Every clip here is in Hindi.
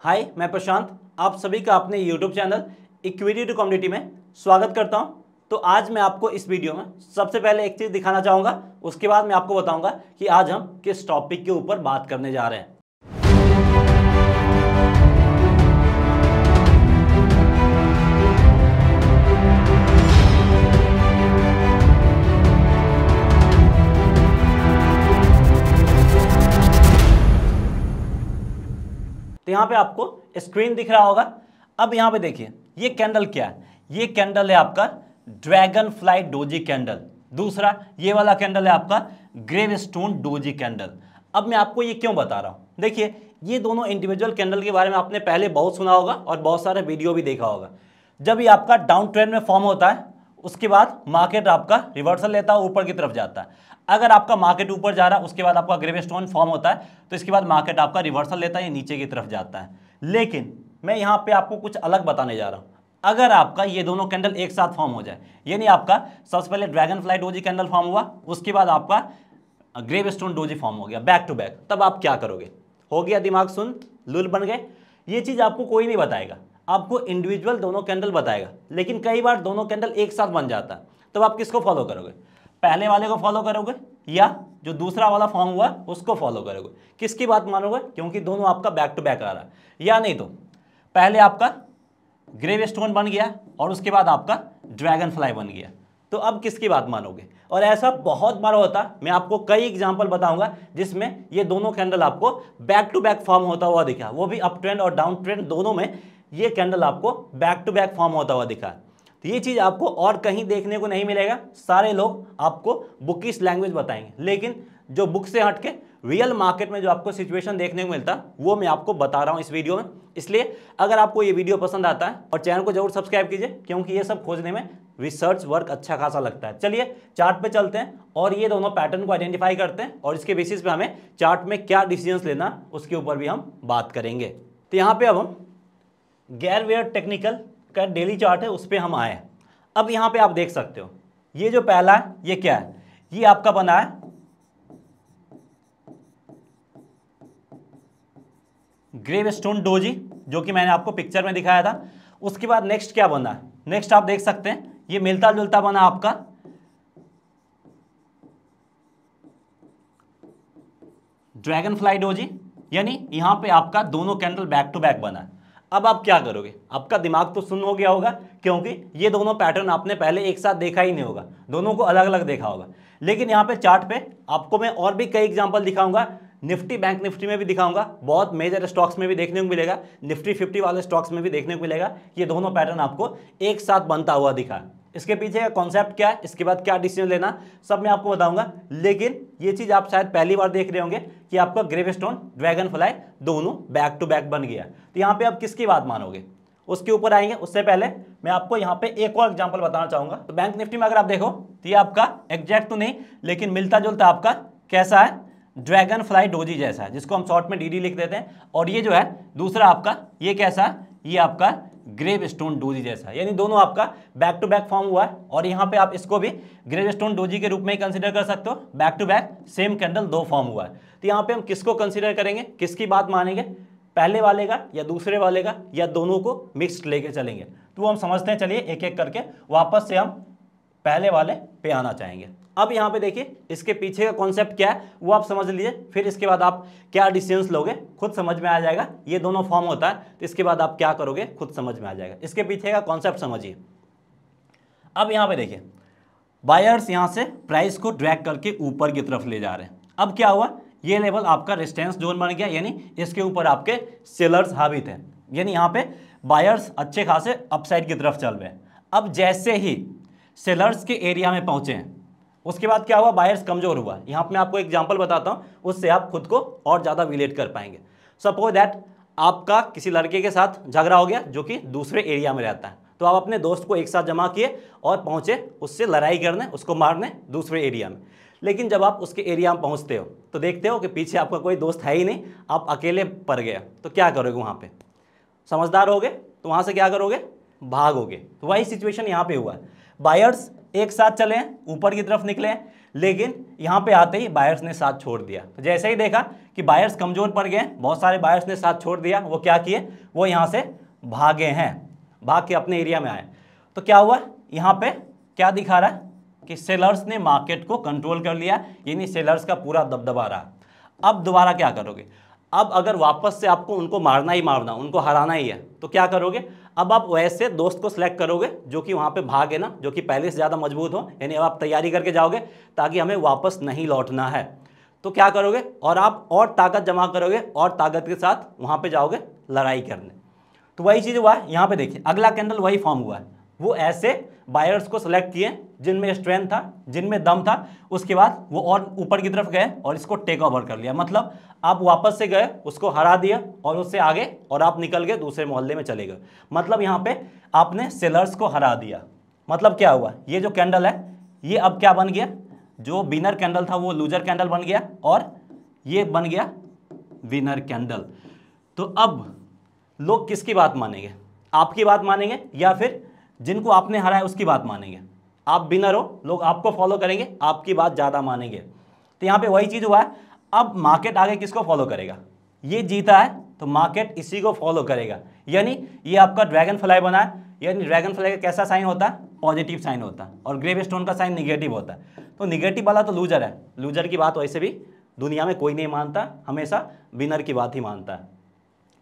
हाय मैं प्रशांत आप सभी का अपने YouTube channel Equity to Community में स्वागत करता हूं तो आज मैं आपको इस वीडियो में सबसे पहले एक चीज़ दिखाना चाहूँगा उसके बाद मैं आपको बताऊँगा कि आज हम किस टॉपिक के ऊपर बात करने जा रहे हैं यहां पे आपको स्क्रीन दिख रहा होगा अब यहां पे देखिए ये कैंडल क्या है ये कैंडल है आपका ड्रैगन फ्लाई डोजी कैंडल दूसरा ये वाला कैंडल है आपका ग्रेव स्टोन डोजी कैंडल अब मैं आपको ये क्यों बता रहा हूं देखिए ये दोनों इंडिविजुअल कैंडल के बारे में आपने पहले बहुत सुना होगा और बहुत सारे वीडियो भी देखा होगा जब ये आपका डाउन ट्रेंड में फॉर्म होता है उसके बाद मार्केट आपका रिवर्सल लेता है ऊपर की तरफ जाता है अगर आपका मार्केट ऊपर जा रहा है उसके बाद आपका ग्रेव स्टोन फॉर्म होता है तो इसके बाद मार्केट आपका रिवर्सल लेता है नीचे की तरफ जाता है लेकिन मैं यहाँ पे आपको कुछ अलग बताने जा रहा हूँ अगर आपका ये दोनों कैंडल एक साथ फॉर्म हो जाए यानी आपका सबसे पहले dragon flight doji candle form हुआ उसके बाद आपका ग्रेव स्टोन डोजी फॉर्म हो गया बैक टू बैक तब आप क्या करोगे हो गया दिमाग सुन लुल बन गए ये चीज़ आपको कोई नहीं बताएगा आपको इंडिविजुअल दोनों कैंडल बताएगा लेकिन कई बार दोनों कैंडल एक साथ बन जाता है तब आप किसको फॉलो करोगे पहले वाले को फॉलो करोगे या जो दूसरा वाला फॉर्म हुआ उसको फॉलो करोगे किसकी बात मानोगे क्योंकि दोनों आपका बैक टू बैक आ रहा है या नहीं तो पहले आपका ग्रेव स्टोन बन गया और उसके बाद आपका ड्रैगन फ्लाई बन गया तो अब किसकी बात मानोगे और ऐसा बहुत बार होता मैं आपको कई एग्जाम्पल बताऊंगा जिसमें ये दोनों कैंडल आपको बैक टू बैक फॉर्म होता हुआ दिखा वो भी अप ट्रेंड और डाउन ट्रेंड दोनों में ये कैंडल आपको बैक टू बैक फॉर्म होता हुआ दिखा तो ये चीज़ आपको और कहीं देखने को नहीं मिलेगा सारे लोग आपको बुकिस लैंग्वेज बताएंगे लेकिन जो बुक से हट के रियल मार्केट में जो आपको सिचुएशन देखने को मिलता है वो मैं आपको बता रहा हूँ इस वीडियो में इसलिए अगर आपको ये वीडियो पसंद आता है और चैनल को जरूर सब्सक्राइब कीजिए क्योंकि ये सब खोजने में रिसर्च वर्क अच्छा खासा लगता है चलिए चार्ट पे चलते हैं और ये दोनों पैटर्न को आइडेंटिफाई करते हैं और इसके बेसिस पे हमें चार्ट में क्या डिसीजंस लेना उसके ऊपर भी हम बात करेंगे तो यहाँ पे अब हम गैरवेयर टेक्निकल का डेली चार्ट है उस पर हम आए अब यहाँ पे आप देख सकते हो ये जो पहला है ये क्या है ये आपका बना है ग्रेव स्टोन डोजी जो कि मैंने आपको पिक्चर में दिखाया था उसके बाद नेक्स्ट क्या बना है नेक्स्ट आप देख सकते हैं ये मिलता जुलता बना आपका ड्रैगन फ्लाई डोजी यानी यहां पे आपका दोनों कैंडल बैक टू बैक बना है अब आप क्या करोगे आपका दिमाग तो सुन हो गया होगा क्योंकि ये दोनों पैटर्न आपने पहले एक साथ देखा ही नहीं होगा दोनों को अलग अलग देखा होगा लेकिन यहाँ पे चार्ट पे आपको मैं और भी कई एग्जांपल दिखाऊंगा निफ्टी बैंक निफ्टी में भी दिखाऊंगा बहुत मेजर स्टॉक्स में भी देखने को मिलेगा निफ्टी फिफ्टी वाले स्टॉक्स में भी देखने को मिलेगा ये दोनों पैटर्न आपको एक साथ बनता हुआ दिखा इसके पीछे का कॉन्सेप्ट क्या है इसके बाद क्या डिसीजन लेना सब मैं आपको बताऊंगा लेकिन ये चीज़ आप शायद पहली बार देख रहे होंगे कि आपका ग्रेव स्टोन ड्रैगन फ्लाई दोनों बैक टू बैक बन गया तो यहाँ पे आप किसकी बात मानोगे उसके ऊपर आएंगे उससे पहले मैं आपको यहाँ पे एक और एग्जाम्पल बताना चाहूँगा तो बैंक निफ्टी में अगर आप देखो तो ये आपका एग्जैक्ट तो नहीं लेकिन मिलता जुलता आपका कैसा है ड्रैगन फ्लाई डोजी जैसा है जिसको हम शॉर्ट में डी लिख देते हैं और ये जो है दूसरा आपका ये कैसा है ये आपका ग्रेव स्टोन डोजी जैसा यानी दोनों आपका बैक टू बैक फॉर्म हुआ है और यहाँ पे आप इसको भी ग्रेव स्टोन डोजी के रूप में ही कंसिडर कर सकते हो back to back same candle दो फॉर्म हुआ है तो यहाँ पे हम किसको कंसिडर करेंगे किसकी बात मानेंगे पहले वाले का या दूसरे वाले का या दोनों को मिक्स लेके चलेंगे तो हम समझते हैं चलिए एक एक करके वापस से हम पहले वाले पे आना चाहेंगे अब यहाँ पे देखिए इसके पीछे का कॉन्सेप्ट क्या है वो आप समझ लीजिए फिर इसके बाद आप क्या डिसीजन लोगे खुद समझ में आ जाएगा ये दोनों फॉर्म होता है तो इसके बाद आप क्या करोगे खुद समझ में आ जाएगा इसके पीछे का कॉन्सेप्ट समझिए अब यहाँ पे देखिए बायर्स यहाँ से प्राइस को ड्रैग करके ऊपर की तरफ ले जा रहे हैं अब क्या हुआ ये लेवल आपका रेस्टेंस जोन बन गया यानी इसके ऊपर आपके सेलर्स हावित हैं यानी यहाँ पे बायर्स अच्छे खासे अपसाइड की तरफ चल रहे हैं अब जैसे ही सेलर्स के एरिया में पहुंचे हैं उसके बाद क्या हुआ बायर्स कमजोर हुआ यहाँ पर मैं आपको एग्जाम्पल बताता हूँ उससे आप खुद को और ज़्यादा रिलेट कर पाएंगे सपोज दैट आपका किसी लड़के के साथ झगड़ा हो गया जो कि दूसरे एरिया में रहता है तो आप अपने दोस्त को एक साथ जमा किए और पहुँचे उससे लड़ाई करने उसको मारने दूसरे एरिया में लेकिन जब आप उसके एरिया में पहुँचते हो तो देखते हो कि पीछे आपका कोई दोस्त है ही नहीं आप अकेले पड़ गए तो क्या करोगे वहाँ पर समझदार हो गए तो वहाँ से क्या करोगे भागोगे तो वही सिचुएशन यहाँ पर हुआ है बायर्स एक साथ चले ऊपर की तरफ निकले लेकिन यहां पे आते ही बायर्स ने साथ छोड़ दिया तो जैसे ही देखा कि बायर्स कमजोर पड़ गए बहुत सारे बायर्स ने साथ छोड़ दिया वो क्या किए वो यहां से भागे हैं भाग के अपने एरिया में आए तो क्या हुआ यहां पे क्या दिखा रहा है कि सेलर्स ने मार्केट को कंट्रोल कर लिया यानी सेलर्स का पूरा दबदबा रहा अब दोबारा क्या करोगे अब अगर वापस से आपको उनको मारना ही मारना उनको हराना ही है तो क्या करोगे अब आप वैसे दोस्त को सिलेक्ट करोगे जो कि वहाँ पे भागे ना जो कि पहले से ज़्यादा मजबूत हो यानी अब आप तैयारी करके जाओगे ताकि हमें वापस नहीं लौटना है तो क्या करोगे और आप और ताकत जमा करोगे और ताकत के साथ वहाँ पर जाओगे लड़ाई करने तो वही चीज़ हुआ है यहाँ पर देखिए अगला कैंडल वही फॉर्म हुआ है वो ऐसे बायर्स को सेलेक्ट किए जिनमें स्ट्रेंथ था जिनमें दम था उसके बाद वो और ऊपर की तरफ गए और इसको टेक ओवर कर लिया मतलब आप वापस से गए उसको हरा दिया और उससे आगे और आप निकल गए दूसरे मोहल्ले में चले गए मतलब यहाँ पे आपने सेलर्स को हरा दिया मतलब क्या हुआ ये जो कैंडल है ये अब क्या बन गया जो विनर कैंडल था वो लूजर कैंडल बन गया और ये बन गया विनर कैंडल तो अब लोग किसकी बात मानेंगे आपकी बात मानेंगे या फिर जिनको आपने हराया उसकी बात मानेंगे आप बिनर हो लोग आपको फॉलो करेंगे आपकी बात ज़्यादा मानेंगे तो यहाँ पे वही चीज़ हुआ है अब मार्केट आगे किसको फॉलो करेगा ये जीता है तो मार्केट इसी को फॉलो करेगा यानी ये आपका ड्रैगन फ्लाई बना है यानी ड्रैगन फ्लाई का कैसा साइन होता है पॉजिटिव साइन होता है और ग्रेव स्टोन का साइन निगेटिव होता है तो निगेटिव वाला तो लूजर है लूजर की बात वैसे भी दुनिया में कोई नहीं मानता हमेशा विनर की बात ही मानता है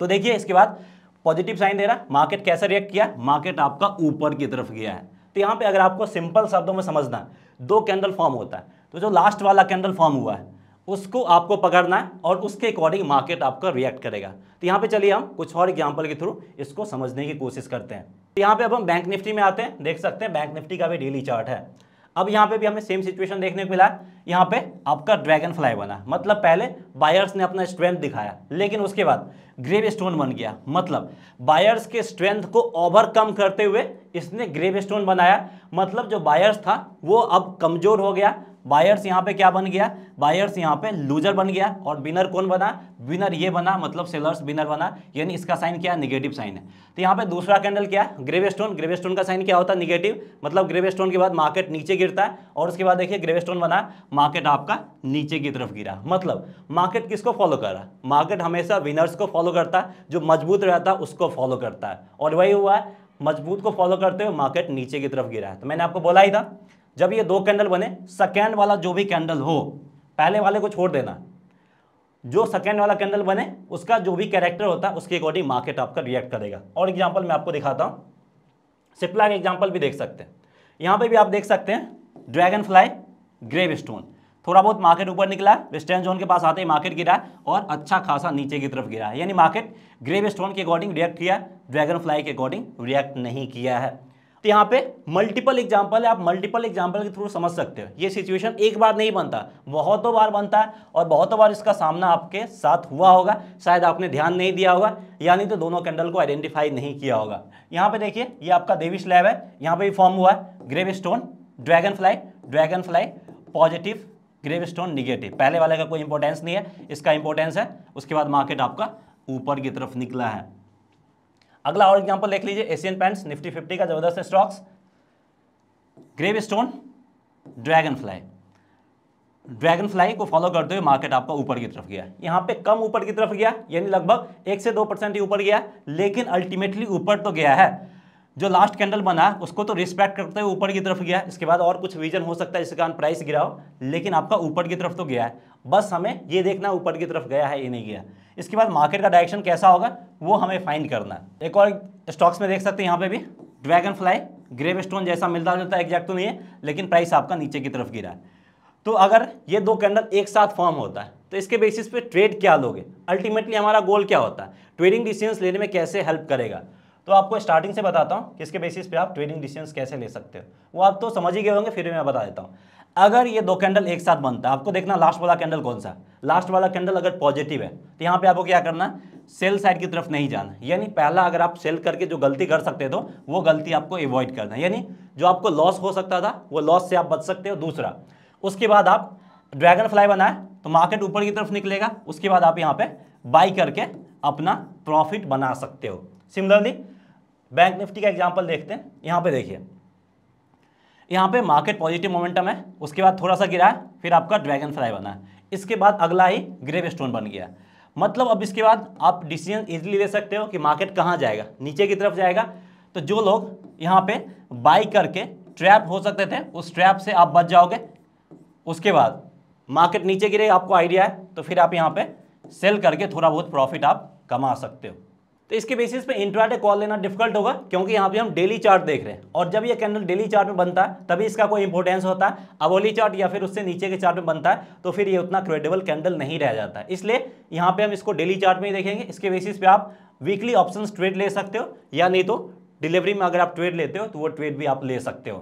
तो देखिए इसके बाद पॉजिटिव साइन दे रहा मार्केट कैसे रिएक्ट किया मार्केट आपका ऊपर की तरफ गया है तो यहाँ पे अगर आपको सिंपल शब्दों में समझना है दो कैंडल फॉर्म होता है तो जो लास्ट वाला कैंडल फॉर्म हुआ है उसको आपको पकड़ना है और उसके अकॉर्डिंग मार्केट आपका रिएक्ट करेगा तो यहाँ पे चलिए हम कुछ और एग्जाम्पल के थ्रू इसको समझने की कोशिश करते हैं तो यहाँ पे अब हम बैंक निफ्टी में आते हैं देख सकते हैं बैंक निफ्टी का भी डेली चार्ट है अब यहाँ पे भी हमें सेम सिचुएशन देखने को मिला यहाँ पे आपका ड्रैगन फ्लाई बना मतलब पहले बायर्स ने अपना स्ट्रेंथ दिखाया लेकिन उसके बाद ग्रेव स्टोन बन गया मतलब बायर्स के स्ट्रेंथ को ओवरकम करते हुए इसने ग्रेव स्टोन बनाया मतलब जो बायर्स था वो अब कमज़ोर हो गया बायर्स यहाँ पे क्या बन गया बायर्स यहाँ पे लूजर बन गया और विनर कौन बना विनर ये बना मतलब सेलर्स विनर बना यानी इसका साइन क्या निगेटिव साइन है तो यहाँ पे दूसरा कैंडल क्या है ग्रेवे स्टोन का साइन क्या होता है निगेटिव मतलब स्टोन के बाद मार्केट नीचे गिरता है और उसके बाद देखिए स्टोन बना मार्केट आपका नीचे की तरफ गिरा मतलब मार्केट किसको फॉलो कर रहा है मार्केट हमेशा विनर्स को फॉलो करता है जो मजबूत रहता है उसको फॉलो करता है और वही हुआ है मजबूत को फॉलो करते हुए मार्केट नीचे की तरफ गिरा है तो मैंने आपको बोला ही था जब ये दो कैंडल बने सेकेंड वाला जो भी कैंडल हो पहले वाले को छोड़ देना जो सेकेंड वाला कैंडल बने उसका जो भी कैरेक्टर होता है उसके अकॉर्डिंग मार्केट आपका रिएक्ट करेगा और एग्जाम्पल मैं आपको दिखाता हूँ सिप्ला का एग्जाम्पल भी देख सकते हैं यहाँ पर भी आप देख सकते हैं ड्रैगन फ्लाई ग्रेव स्टोन थोड़ा बहुत मार्केट ऊपर निकला वेस्टर्न जोन के पास आते ही मार्केट गिरा और अच्छा खासा नीचे की तरफ गिरा है यानी मार्केट ग्रेव स्टोन के अकॉर्डिंग रिएक्ट किया ड्रैगन फ्लाई के अकॉर्डिंग रिएक्ट नहीं किया है तो यहाँ पे मल्टीपल एग्जाम्पल है आप मल्टीपल एग्जाम्पल के थ्रू समझ सकते हो ये सिचुएशन एक बार नहीं बनता बहुतों बार बनता है और बहुतों बार इसका सामना आपके साथ हुआ होगा शायद आपने ध्यान नहीं दिया होगा यानी तो दोनों कैंडल को आइडेंटिफाई नहीं किया होगा यहाँ पे देखिए ये आपका देवी स्लैब है यहाँ पे फॉर्म हुआ है gravestone dragonfly dragonfly positive gravestone negative पहले वाले का कोई इंपॉर्टेंस नहीं है इसका इंपॉर्टेंस है उसके बाद मार्केट आपका ऊपर की तरफ निकला है अगला और एग्जाम्पल देख लीजिए एशियन पेंट्स निफ्टी फिफ्टी का जबरदस्त stocks gravestone dragonfly dragonfly को फॉलो करते हुए मार्केट आपका ऊपर की तरफ गया यहाँ पे कम ऊपर की तरफ गया यानी लगभग एक से दो परसेंट ही ऊपर गया लेकिन अल्टीमेटली ऊपर तो गया है जो लास्ट कैंडल बना उसको तो रिस्पेक्ट करते हुए ऊपर की तरफ गया इसके बाद और कुछ रीजन हो सकता है जिसके कारण प्राइस गिराओ लेकिन आपका ऊपर की तरफ तो गया है बस हमें ये देखना ऊपर की तरफ गया है ये नहीं गया इसके बाद मार्केट का डायरेक्शन कैसा होगा वो हमें फाइंड करना है एक और स्टॉक्स में देख सकते हैं यहाँ पे भी ड्रैगन फ्लाई ग्रेव स्टोन जैसा मिलता जुलता एग्जैक्ट तो नहीं है लेकिन प्राइस आपका नीचे की तरफ गिरा है तो अगर ये दो कैंडल एक साथ फॉर्म होता है तो इसके बेसिस पे ट्रेड क्या लोगे अल्टीमेटली हमारा गोल क्या होता है ट्रेडिंग डिसीजन लेने में कैसे हेल्प करेगा तो आपको स्टार्टिंग से बताता हूँ किसके बेसिस पे आप ट्रेडिंग डिसीजन कैसे ले सकते हो वो आप तो समझ ही गए होंगे फिर मैं बता देता हूँ अगर ये दो कैंडल एक साथ बनता है आपको देखना लास्ट वाला कैंडल कौन सा लास्ट वाला कैंडल अगर पॉजिटिव है तो यहाँ पे आपको क्या करना सेल साइड की तरफ नहीं जाना यानी पहला अगर आप सेल करके जो गलती कर सकते थे वो गलती आपको अवॉइड करना यानी जो आपको लॉस हो सकता था वो लॉस से आप बच सकते हो दूसरा उसके बाद आप ड्रैगन फ्लाई बनाए तो मार्केट ऊपर की तरफ निकलेगा उसके बाद आप यहाँ पे बाई करके अपना प्रॉफिट बना सकते हो सिमिलरली बैंक निफ्टी का एग्जाम्पल देखते हैं यहाँ पे देखिए यहाँ पे मार्केट पॉजिटिव मोमेंटम है उसके बाद थोड़ा सा गिरा है फिर आपका ड्रैगन फ्लाई बना है इसके बाद अगला ही ग्रेव स्टोन बन गया मतलब अब इसके बाद आप डिसीजन इजीली ले सकते हो कि मार्केट कहाँ जाएगा नीचे की तरफ जाएगा तो जो लोग यहाँ पे बाई करके ट्रैप हो सकते थे उस ट्रैप से आप बच जाओगे उसके बाद मार्केट नीचे गिरे आपको आइडिया है तो फिर आप यहाँ पे सेल करके थोड़ा बहुत प्रॉफिट आप कमा सकते हो तो इसके बेसिस पे इंट्राडे कॉल लेना डिफिकल्ट होगा क्योंकि यहाँ पे हम डेली चार्ट देख रहे हैं और जब ये कैंडल डेली चार्ट में बनता है तभी इसका कोई इंपॉर्टेंस होता है अवोली चार्ट या फिर उससे नीचे के चार्ट में बनता है तो फिर ये उतना क्रेडिबल कैंडल नहीं रह जाता है इसलिए यहाँ पे हम इसको डेली चार्ट में ही देखेंगे इसके बेसिस पे आप वीकली ऑप्शन ट्रेड ले सकते हो या नहीं तो डिलीवरी में अगर आप ट्रेड लेते हो तो वो ट्रेड भी आप ले सकते हो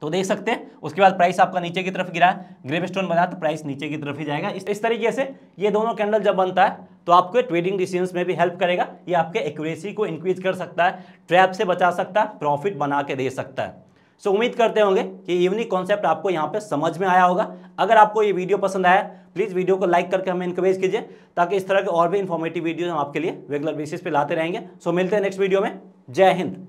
तो देख सकते हैं उसके बाद प्राइस आपका नीचे की तरफ गिरा है ग्रेव स्टोन बना तो प्राइस नीचे की तरफ ही जाएगा इस, इस तरीके से ये दोनों कैंडल जब बनता है तो आपके ट्रेडिंग डिसीजन में भी हेल्प करेगा ये आपके एक्यूरेसी को इंक्रीज कर सकता है ट्रैप से बचा सकता है प्रॉफिट बना के दे सकता है सो so, उम्मीद करते होंगे कि इवनिंग कॉन्सेप्ट आपको यहाँ पे समझ में आया होगा अगर आपको ये वीडियो पसंद आया प्लीज़ वीडियो को लाइक करके हमें इंकरेज कीजिए ताकि इस तरह के और भी इन्फॉर्मेटिव वीडियो हम आपके लिए रेगुलर बेसिस पे लाते रहेंगे सो so, मिलते हैं नेक्स्ट वीडियो में जय हिंद